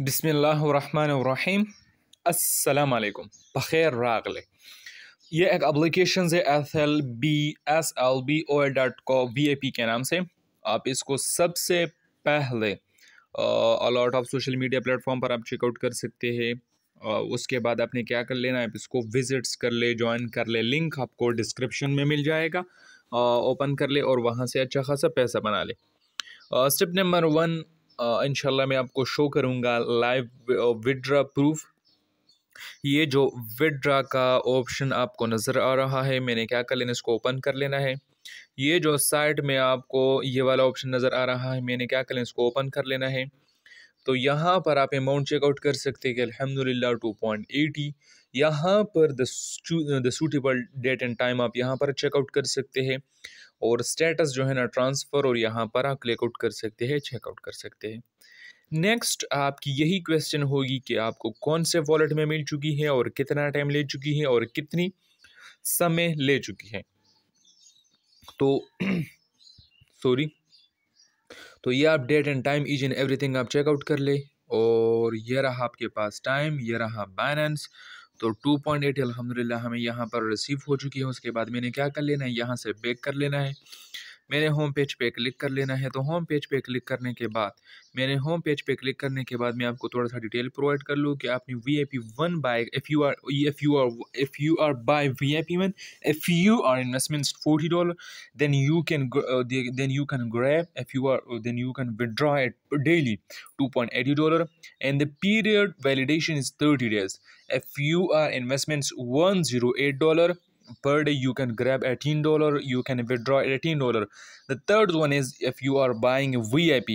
बसमीम् असलकुम बखैर रागले ये एक अप्लीकेशन है S L B S L B O A dot co V A P के नाम से आप इसको सबसे पहले a lot of social media platform पर आप चेकआउट कर सकते हैं उसके बाद आपने क्या कर लेना है आप इसको विजिट्स कर ले ज्वाइन कर ले लिंक आपको डिस्क्रिप्शन में मिल जाएगा ओपन कर ले और वहाँ से अच्छा खासा पैसा बना ले स्टेप नंबर वन इन मैं आपको शो करूँगा लाइव विड्रा प्रूफ ये जो विड्रा का ऑप्शन आपको नज़र आ रहा है मैंने क्या कर लेना इसको ओपन कर लेना है ये जो साइट में आपको ये वाला ऑप्शन नज़र आ रहा है मैंने क्या कर लेना इसको ओपन कर लेना है तो यहाँ पर आप अमाउंट चेकआउट कर सकते हैं कि अलहमदिल्ला टू पॉइंट एटी यहाँ पर the suitable date and time आप यहाँ पर चेकआउट कर सकते हैं और स्टेटस जो है ना ट्रांसफ़र और यहाँ पर आप क्लिकआउट कर सकते हैं चेकआउट कर सकते हैं नेक्स्ट आपकी यही क्वेश्चन होगी कि आपको कौन से वॉलेट में मिल चुकी है और कितना टाइम ले चुकी है और कितनी समय ले चुकी है तो सॉरी तो ये आप date and time is and everything आप चेकआउट कर ले और ये रहा आपके पास टाइम ये रहा बैलेंस तो 2.8 पॉइंट हमें यहाँ पर रिसीव हो चुकी है उसके बाद मैंने क्या कर लेना है यहाँ से बेक कर लेना है मेरे होम पेज पे क्लिक कर लेना है तो होम पेज पे क्लिक करने के बाद मेरे होम पेज पे क्लिक करने के बाद मैं आपको थोड़ा सा डिटेल प्रोवाइड कर लूँ कि आपने V I P one buy if you are if you are if you are buy V I P one if you are investment forty dollar then you can then you can grab if you are then you can withdraw at daily two point eighty dollar and the period validation is thirty days if you are investments one zero eight dollar per day you can grab $18 you can withdraw $18 the third one is if you are buying vip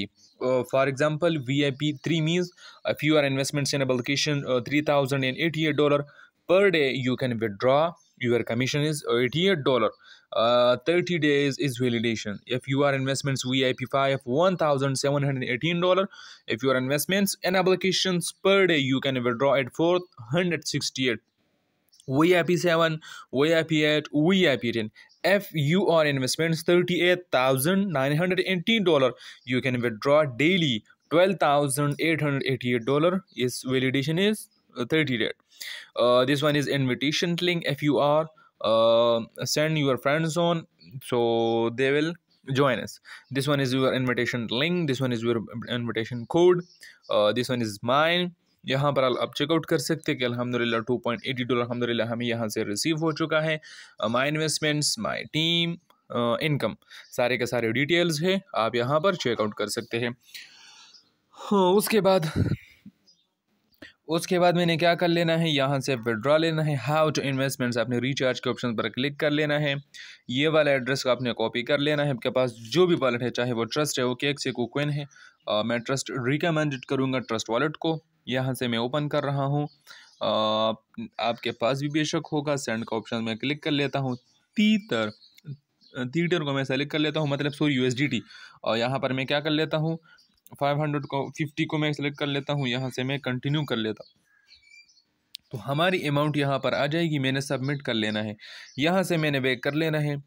uh, for example vip 3 means if you are investments in a publication uh, $3088 per day you can withdraw your commission is $88 uh, 30 days is validation if you are investments vip5 $1718 if your investments and applications per day you can withdraw at 468 VIP7, VIP8, VIP10. If you are investments $38,918, you can withdraw daily $12,888. Is validation is 30 day. Uh, this one is invitation link. If you are uh, send your friends on, so they will join us this one is your invitation link this one is your invitation code uh, this one is mine यहाँ पर आप check out कर सकते हैं कि to point eighty dollar अलहमदिल्ला हमें यहाँ से रिसीव हो चुका है my investments my team income सारे के सारे डिटेल्स है आप यहाँ पर चेकआउट कर सकते हैं हाँ, उसके बाद उसके बाद मैंने क्या कर लेना है यहाँ से विड्रॉ लेना है हाउ टू इन्वेस्टमेंट्स आपने रिचार्ज के ऑप्शन पर क्लिक कर लेना है ये वाला एड्रेस को आपने कॉपी कर लेना है आपके पास जो भी वॉलेट है चाहे वो ट्रस्ट है वो केक से कोकोइन है आ, मैं ट्रस्ट रिकमेंडेड करूँगा ट्रस्ट वॉलेट को यहाँ से मैं ओपन कर रहा हूँ आपके पास भी बेशक होगा सेंड का ऑप्शन मैं क्लिक कर लेता हूँ तीतर तीटर को मैं सेलेक्ट कर लेता हूँ मतलब सॉरी यू और यहाँ पर मैं क्या कर लेता हूँ फाइव हंड्रेड को फिफ्टी को मैं सेलेक्ट कर लेता हूँ यहाँ से मैं कंटिन्यू कर लेता हूँ तो हमारी अमाउंट यहाँ पर आ जाएगी मैंने सबमिट कर लेना है यहाँ से मैंने बैक कर लेना है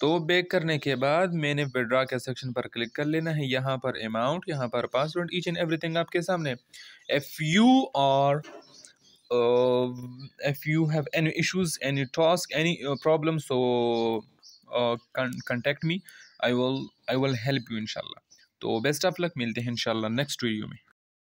तो बैक करने के बाद मैंने विड्रा के सेक्शन पर क्लिक कर लेना है यहाँ पर अमाउंट यहाँ पर पासवर्ड ईच एंड एवरीथिंग आपके सामने if you or if you have any issues any task any problem so contact me I will I will help you इनशाला तो बेस्ट ऑफ लक मिलते हैं इनशाला नेक्स्ट वीडियो में